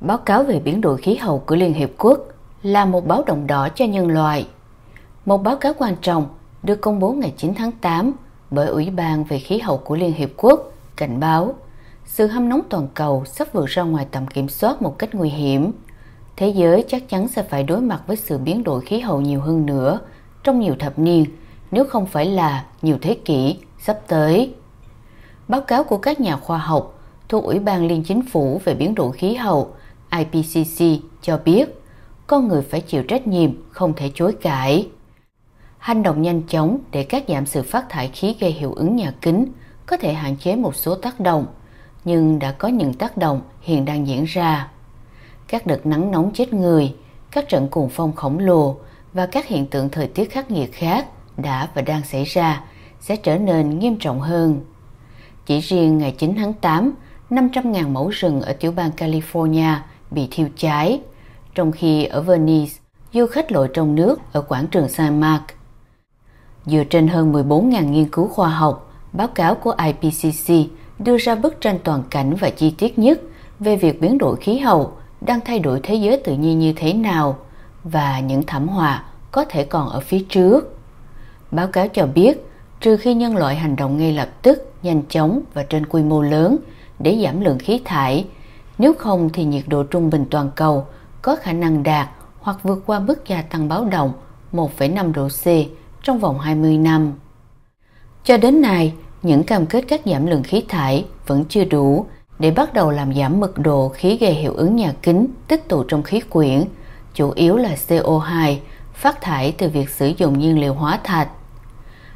Báo cáo về biến đổi khí hậu của Liên Hiệp Quốc là một báo động đỏ cho nhân loại. Một báo cáo quan trọng được công bố ngày 9 tháng 8 bởi Ủy ban về khí hậu của Liên Hiệp Quốc cảnh báo sự hâm nóng toàn cầu sắp vượt ra ngoài tầm kiểm soát một cách nguy hiểm. Thế giới chắc chắn sẽ phải đối mặt với sự biến đổi khí hậu nhiều hơn nữa trong nhiều thập niên, nếu không phải là nhiều thế kỷ sắp tới. Báo cáo của các nhà khoa học thuộc Ủy ban Liên Chính phủ về biến đổi khí hậu IPCC cho biết con người phải chịu trách nhiệm không thể chối cãi. Hành động nhanh chóng để cắt giảm sự phát thải khí gây hiệu ứng nhà kính có thể hạn chế một số tác động, nhưng đã có những tác động hiện đang diễn ra. Các đợt nắng nóng chết người, các trận cuồng phong khổng lồ và các hiện tượng thời tiết khắc nghiệt khác đã và đang xảy ra sẽ trở nên nghiêm trọng hơn. Chỉ riêng ngày 9 tháng 8, 500.000 mẫu rừng ở tiểu bang California – bị thiêu cháy, trong khi ở Venice, du khách lội trong nước ở quảng trường San Marc. Dựa trên hơn 14.000 nghiên cứu khoa học, báo cáo của IPCC đưa ra bức tranh toàn cảnh và chi tiết nhất về việc biến đổi khí hậu đang thay đổi thế giới tự nhiên như thế nào và những thảm họa có thể còn ở phía trước. Báo cáo cho biết, trừ khi nhân loại hành động ngay lập tức, nhanh chóng và trên quy mô lớn để giảm lượng khí thải nếu không thì nhiệt độ trung bình toàn cầu có khả năng đạt hoặc vượt qua mức gia tăng báo động 1,5 độ C trong vòng 20 năm. Cho đến nay, những cam kết cắt giảm lượng khí thải vẫn chưa đủ để bắt đầu làm giảm mật độ khí gây hiệu ứng nhà kính tích tụ trong khí quyển, chủ yếu là CO2, phát thải từ việc sử dụng nhiên liệu hóa thạch.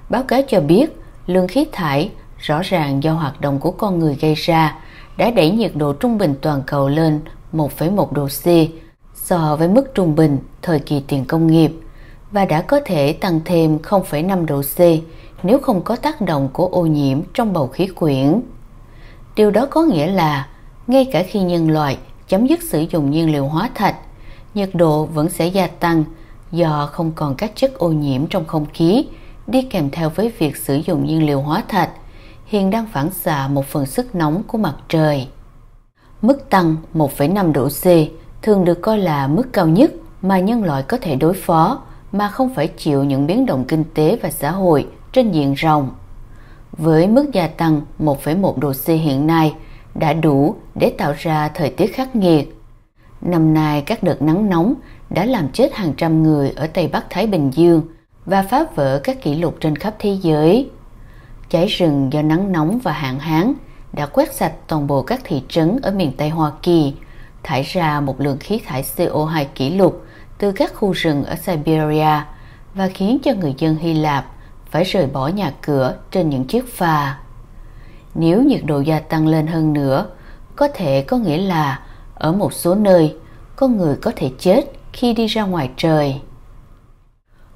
Báo cáo cho biết, lượng khí thải rõ ràng do hoạt động của con người gây ra đã đẩy nhiệt độ trung bình toàn cầu lên 1,1 độ C so với mức trung bình thời kỳ tiền công nghiệp và đã có thể tăng thêm 0,5 độ C nếu không có tác động của ô nhiễm trong bầu khí quyển. Điều đó có nghĩa là ngay cả khi nhân loại chấm dứt sử dụng nhiên liệu hóa thạch, nhiệt độ vẫn sẽ gia tăng do không còn các chất ô nhiễm trong không khí đi kèm theo với việc sử dụng nhiên liệu hóa thạch hiện đang phản xạ một phần sức nóng của mặt trời. Mức tăng 1,5 độ C thường được coi là mức cao nhất mà nhân loại có thể đối phó mà không phải chịu những biến động kinh tế và xã hội trên diện rộng. Với mức gia tăng 1,1 độ C hiện nay đã đủ để tạo ra thời tiết khắc nghiệt. Năm nay các đợt nắng nóng đã làm chết hàng trăm người ở Tây Bắc Thái Bình Dương và phá vỡ các kỷ lục trên khắp thế giới. Cháy rừng do nắng nóng và hạn hán đã quét sạch toàn bộ các thị trấn ở miền Tây Hoa Kỳ, thải ra một lượng khí thải CO2 kỷ lục từ các khu rừng ở Siberia và khiến cho người dân Hy Lạp phải rời bỏ nhà cửa trên những chiếc phà. Nếu nhiệt độ gia tăng lên hơn nữa, có thể có nghĩa là ở một số nơi, con người có thể chết khi đi ra ngoài trời.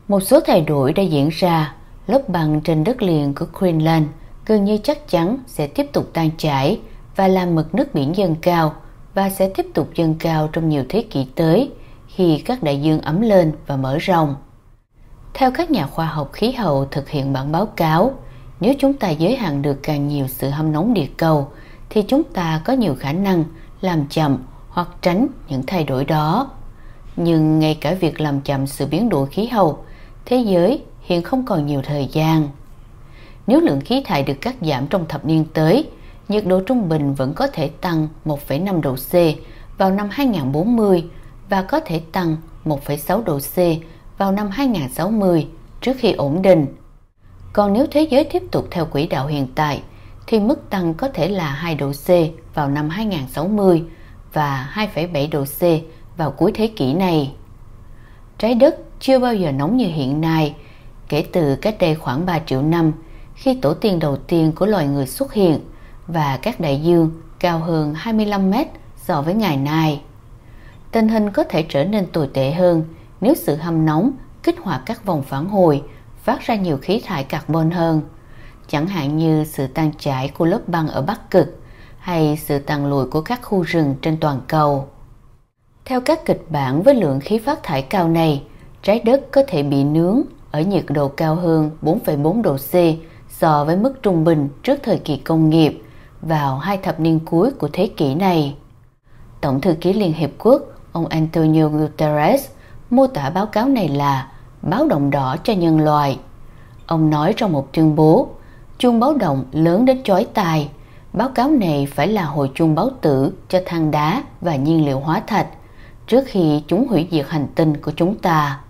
Một số thay đổi đã diễn ra lớp bằng trên đất liền của Greenland gần như chắc chắn sẽ tiếp tục tan chảy và làm mực nước biển dâng cao và sẽ tiếp tục dâng cao trong nhiều thế kỷ tới khi các đại dương ấm lên và mở rộng. Theo các nhà khoa học khí hậu thực hiện bản báo cáo, nếu chúng ta giới hạn được càng nhiều sự hâm nóng địa cầu thì chúng ta có nhiều khả năng làm chậm hoặc tránh những thay đổi đó. Nhưng ngay cả việc làm chậm sự biến đổi khí hậu, thế giới hiện không còn nhiều thời gian. Nếu lượng khí thải được cắt giảm trong thập niên tới, nhiệt độ trung bình vẫn có thể tăng 1,5 độ C vào năm 2040 và có thể tăng 1,6 độ C vào năm 2060 trước khi ổn định. Còn nếu thế giới tiếp tục theo quỹ đạo hiện tại, thì mức tăng có thể là 2 độ C vào năm 2060 và 2,7 độ C vào cuối thế kỷ này. Trái đất chưa bao giờ nóng như hiện nay kể từ cách đây khoảng 3 triệu năm khi tổ tiên đầu tiên của loài người xuất hiện và các đại dương cao hơn 25 mét so với ngày nay. Tình hình có thể trở nên tồi tệ hơn nếu sự hâm nóng kích hoạt các vòng phản hồi phát ra nhiều khí thải carbon hơn, chẳng hạn như sự tan chảy của lớp băng ở Bắc Cực hay sự tàn lùi của các khu rừng trên toàn cầu. Theo các kịch bản với lượng khí phát thải cao này, trái đất có thể bị nướng ở nhiệt độ cao hơn 4,4 độ C so với mức trung bình trước thời kỳ công nghiệp vào hai thập niên cuối của thế kỷ này. Tổng thư ký Liên Hiệp Quốc, ông Antonio Guterres, mô tả báo cáo này là báo động đỏ cho nhân loại. Ông nói trong một tuyên bố, chuông báo động lớn đến chói tai, báo cáo này phải là hồi chuông báo tử cho than đá và nhiên liệu hóa thạch trước khi chúng hủy diệt hành tinh của chúng ta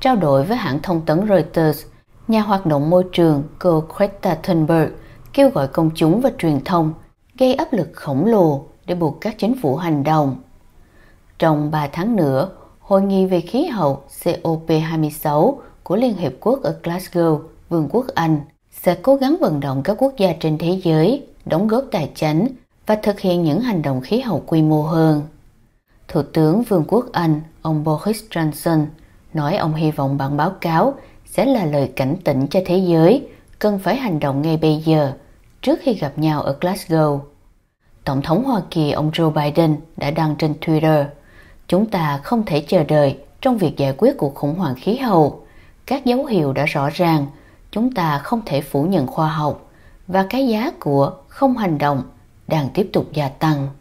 trao đổi với hãng thông tấn Reuters, nhà hoạt động môi trường cô Greta Thunberg kêu gọi công chúng và truyền thông gây áp lực khổng lồ để buộc các chính phủ hành động. Trong 3 tháng nữa, Hội nghị về khí hậu COP26 của Liên Hiệp Quốc ở Glasgow, Vương quốc Anh sẽ cố gắng vận động các quốc gia trên thế giới đóng góp tài chính và thực hiện những hành động khí hậu quy mô hơn. Thủ tướng Vương quốc Anh, ông Boris Johnson nói ông hy vọng bản báo cáo sẽ là lời cảnh tỉnh cho thế giới cần phải hành động ngay bây giờ trước khi gặp nhau ở Glasgow. Tổng thống Hoa Kỳ ông Joe Biden đã đăng trên Twitter Chúng ta không thể chờ đợi trong việc giải quyết cuộc khủng hoảng khí hậu. Các dấu hiệu đã rõ ràng, chúng ta không thể phủ nhận khoa học và cái giá của không hành động đang tiếp tục gia tăng.